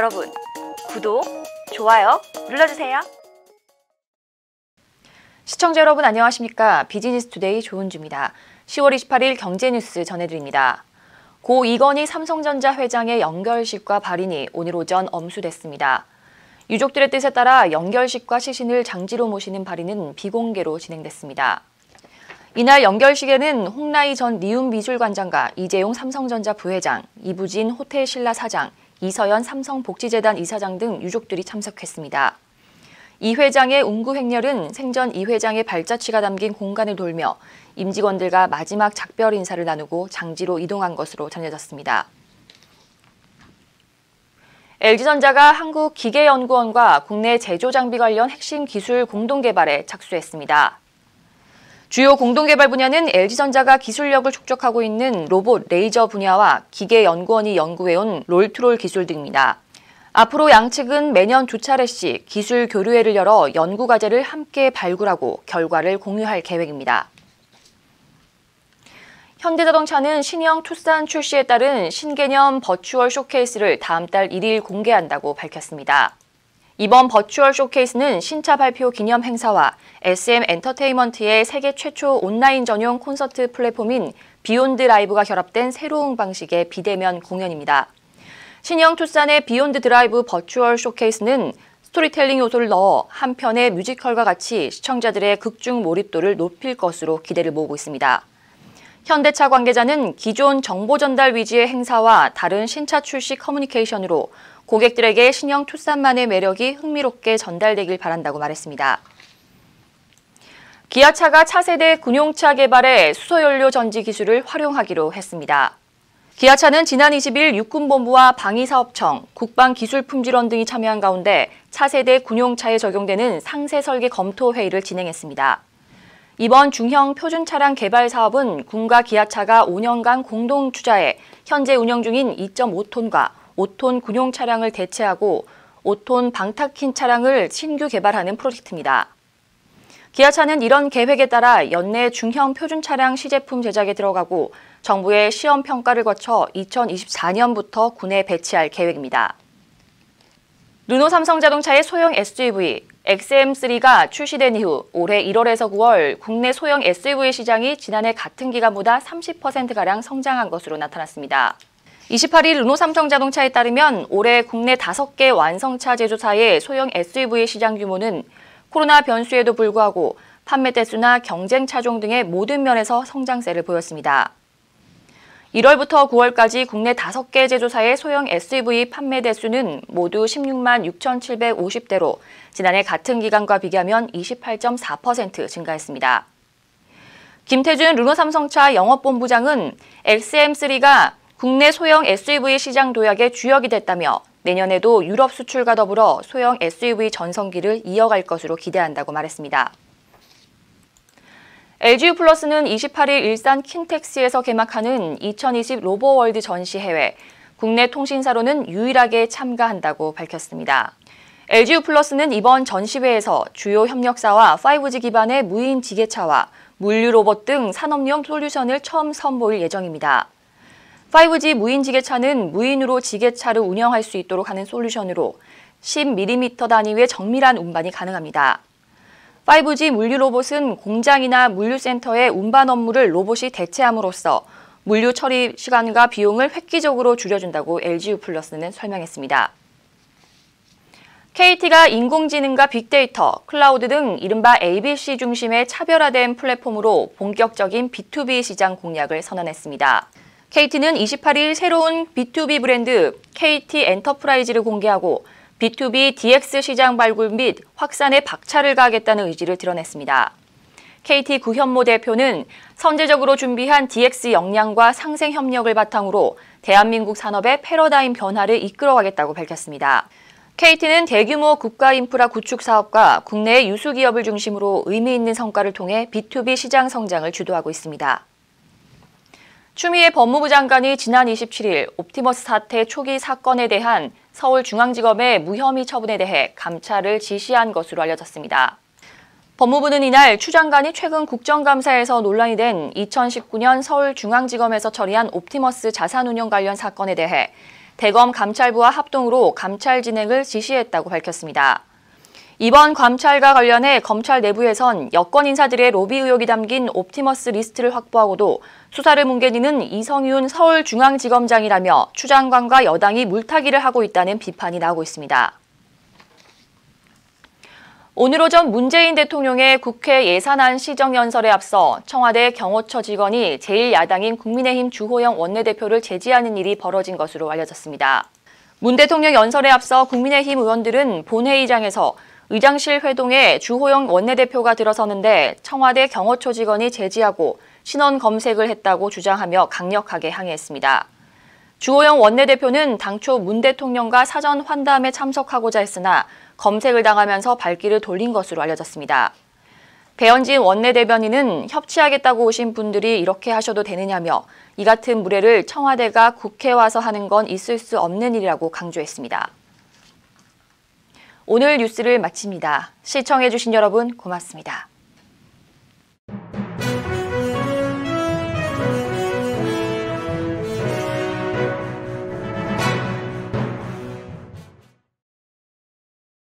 여러분, 구독, 좋아요 눌러주세요. 시청자 여러분 안녕하십니까. 비즈니스 투데이 조은주입니다. 10월 28일 경제뉴스 전해드립니다. 고 이건희 삼성전자 회장의 연결식과 발인이 오늘 오전 엄수됐습니다. 유족들의 뜻에 따라 연결식과 시신을 장지로 모시는 발인은 비공개로 진행됐습니다. 이날 연결식에는 홍라이 전 니움 미술관장과 이재용 삼성전자 부회장, 이부진 호텔신라 사장, 이서연 삼성복지재단 이사장 등 유족들이 참석했습니다. 이 회장의 운구 행렬은 생전 이 회장의 발자취가 담긴 공간을 돌며 임직원들과 마지막 작별 인사를 나누고 장지로 이동한 것으로 전해졌습니다. LG전자가 한국기계연구원과 국내 제조장비 관련 핵심 기술 공동개발에 착수했습니다. 주요 공동개발 분야는 LG전자가 기술력을 축적하고 있는 로봇 레이저 분야와 기계연구원이 연구해온 롤트롤 기술 등입니다. 앞으로 양측은 매년 두 차례씩 기술 교류회를 열어 연구과제를 함께 발굴하고 결과를 공유할 계획입니다. 현대자동차는 신형 투싼 출시에 따른 신개념 버추얼 쇼케이스를 다음 달 1일 공개한다고 밝혔습니다. 이번 버추얼 쇼케이스는 신차 발표 기념 행사와 SM 엔터테인먼트의 세계 최초 온라인 전용 콘서트 플랫폼인 비욘드 라이브가 결합된 새로운 방식의 비대면 공연입니다. 신형 투싼의 비욘드 드라이브 버추얼 쇼케이스는 스토리텔링 요소를 넣어 한편의 뮤지컬과 같이 시청자들의 극중 몰입도를 높일 것으로 기대를 모으고 있습니다. 현대차 관계자는 기존 정보 전달 위주의 행사와 다른 신차 출시 커뮤니케이션으로 고객들에게 신형 투싼만의 매력이 흥미롭게 전달되길 바란다고 말했습니다. 기아차가 차세대 군용차 개발에 수소연료 전지 기술을 활용하기로 했습니다. 기아차는 지난 20일 육군본부와 방위사업청, 국방기술품질원 등이 참여한 가운데 차세대 군용차에 적용되는 상세 설계 검토 회의를 진행했습니다. 이번 중형 표준 차량 개발 사업은 군과 기아차가 5년간 공동 투자해 현재 운영 중인 2.5톤과 5톤 군용 차량을 대체하고 5톤 방타킨 차량을 신규 개발하는 프로젝트입니다. 기아차는 이런 계획에 따라 연내 중형 표준 차량 시제품 제작에 들어가고 정부의 시험 평가를 거쳐 2024년부터 군에 배치할 계획입니다. 르노 삼성자동차의 소형 SUV, XM3가 출시된 이후 올해 1월에서 9월 국내 소형 SUV 시장이 지난해 같은 기간보다 30%가량 성장한 것으로 나타났습니다. 28일 르노삼성자동차에 따르면 올해 국내 5개 완성차 제조사의 소형 SUV 시장 규모는 코로나 변수에도 불구하고 판매 대수나 경쟁 차종 등의 모든 면에서 성장세를 보였습니다. 1월부터 9월까지 국내 5개 제조사의 소형 SUV 판매 대수는 모두 16만 6,750대로 지난해 같은 기간과 비교하면 28.4% 증가했습니다. 김태준 르노삼성차 영업본부장은 XM3가 국내 소형 SUV 시장 도약의 주역이 됐다며 내년에도 유럽 수출과 더불어 소형 SUV 전성기를 이어갈 것으로 기대한다고 말했습니다. LGU 플러스는 28일 일산 킨텍스에서 개막하는 2020 로보월드 전시해외, 국내 통신사로는 유일하게 참가한다고 밝혔습니다. LGU 플러스는 이번 전시회에서 주요 협력사와 5G 기반의 무인 지게차와 물류 로봇 등 산업용 솔루션을 처음 선보일 예정입니다. 5G 무인 지게차는 무인으로 지게차를 운영할 수 있도록 하는 솔루션으로 10mm 단위의 정밀한 운반이 가능합니다. 5G 물류 로봇은 공장이나 물류센터의 운반 업무를 로봇이 대체함으로써 물류 처리 시간과 비용을 획기적으로 줄여준다고 LGU 플러스는 설명했습니다. KT가 인공지능과 빅데이터, 클라우드 등 이른바 ABC 중심의 차별화된 플랫폼으로 본격적인 B2B 시장 공략을 선언했습니다. KT는 28일 새로운 B2B 브랜드 KT 엔터프라이즈를 공개하고 B2B DX 시장 발굴 및 확산에 박차를 가하겠다는 의지를 드러냈습니다. KT 구현모 대표는 선제적으로 준비한 DX 역량과 상생 협력을 바탕으로 대한민국 산업의 패러다임 변화를 이끌어가겠다고 밝혔습니다. KT는 대규모 국가 인프라 구축 사업과 국내 유수 기업을 중심으로 의미 있는 성과를 통해 B2B 시장 성장을 주도하고 있습니다. 추미애 법무부 장관이 지난 27일 옵티머스 사태 초기 사건에 대한 서울중앙지검의 무혐의 처분에 대해 감찰을 지시한 것으로 알려졌습니다. 법무부는 이날 추 장관이 최근 국정감사에서 논란이 된 2019년 서울중앙지검에서 처리한 옵티머스 자산운용 관련 사건에 대해 대검 감찰부와 합동으로 감찰 진행을 지시했다고 밝혔습니다. 이번 감찰과 관련해 검찰 내부에선 여권 인사들의 로비 의혹이 담긴 옵티머스 리스트를 확보하고도 수사를 뭉개니는 이성윤 서울중앙지검장이라며 추 장관과 여당이 물타기를 하고 있다는 비판이 나오고 있습니다. 오늘 오전 문재인 대통령의 국회 예산안 시정연설에 앞서 청와대 경호처 직원이 제1야당인 국민의힘 주호영 원내대표를 제지하는 일이 벌어진 것으로 알려졌습니다. 문 대통령 연설에 앞서 국민의힘 의원들은 본회의장에서 의장실 회동에 주호영 원내대표가 들어서는데 청와대 경호처 직원이 제지하고 신원 검색을 했다고 주장하며 강력하게 항의했습니다. 주호영 원내대표는 당초 문 대통령과 사전 환담에 참석하고자 했으나 검색을 당하면서 발길을 돌린 것으로 알려졌습니다. 배현진 원내대변인은 협치하겠다고 오신 분들이 이렇게 하셔도 되느냐며 이 같은 무례를 청와대가 국회 와서 하는 건 있을 수 없는 일이라고 강조했습니다. 오늘 뉴스를 마칩니다. 시청해주신 여러분 고맙습니다.